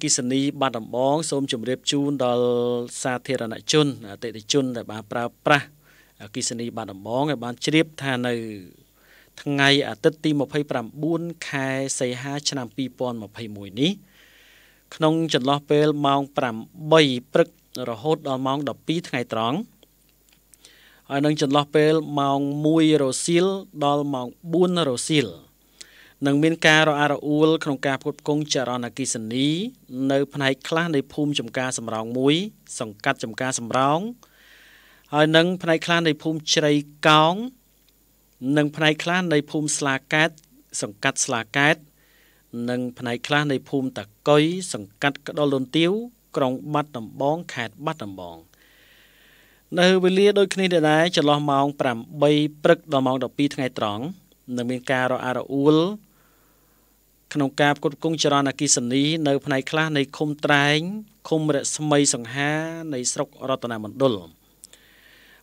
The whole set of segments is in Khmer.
គិសនីបាត់ដំបងសូមជម្រាបជូនដល់សាធារណជនអតិថិជនដែលបានប្រើប្រាស់គិសនីបាត់ដំបងឲ្យបានជ្រាបថានៅ ថ្ងៃអាទិត្យទី29ខែសីហាឆ្នាំ2021នេះក្នុងចន្លោះពេលម៉ោង8ព្រឹករហូតដល់ម៉ោង12ថ្ងៃត្រង់ហើយនឹងចន្លោះពេលម៉ោង1រសៀលដល់ម៉ោង4រសៀលនឹងមានការរអាក់រអួលក្នុងការផ្គត់ផ្គង់ចរន្តអគ្គិសនីនៅផ្នែកខ្លះនៃភូមិចំការសំរោងមួយសង្កាត់ចំការសំរោងហើយនឹងផ្នែកខ្លះនៃភូមិជ្រៃកោងនិងផ្នែកខ្លះនៃភូមិស្លាកែតសង្កាត់ស្លាកែតនិងផ្នែកខ្លះនៃភូមិតាកុយសង្កាត់ក្ដុលលន្ទាវក្រុងបាត់ដំបងខេត្តបាត់ដំបង នៅវេលាដូចគ្នាដដែលចន្លោះម៉ោង8ព្រឹកដល់ម៉ោង12ថ្ងៃត្រង់នឹងមានការរអាក់រអួលក្នុងការផ្គត់ផ្គង់ចរន្តអគ្គិសនីនៅផ្នែកខ្លះនៃឃុំត្រែងឃុំរស្មីសង្ហានៃស្រុករតនមណ្ឌល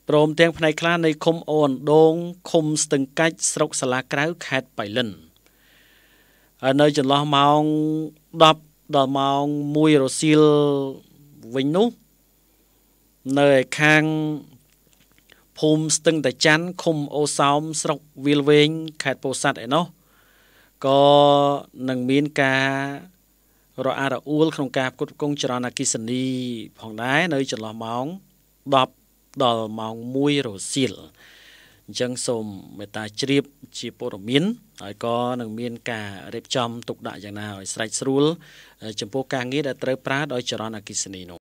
ព្រមទាំងផ្នែកខ្លះនៃឃុំអូនដូងឃុំស្ទឹងកាច់ស្រុកសាឡាក្រៅខេត្តបៃលិនហើយនៅចន្លោះម៉ោង10ដល់ម៉ោង1រសៀលវិញនោះនៅឯខាងភូមិស្ទឹងតាច័ន្ទឃុំអូសោមស្រុកវាលវែងខេត្តពោធិ៍សាត់ឯណោះក៏នឹងមានការរអារអួលក្នុងការផ្គត់ផ្គង់ចរន្តអគ្គិសនី ផងដែរនៅចន្លោះម៉ោង10ដល់ម៉ោង1រសៀលអញ្ចឹងសូមមេត្តាជ្រាបជាព័ត៌មានហើយក៏នឹងមាន ការរៀបចំទុកដាក់យ៉ាងណាឲ្យស្រេចស្រួល ចំពោះការងារដែលត្រូវប្រើដោយចរន្តអគ្គិសនីនោះ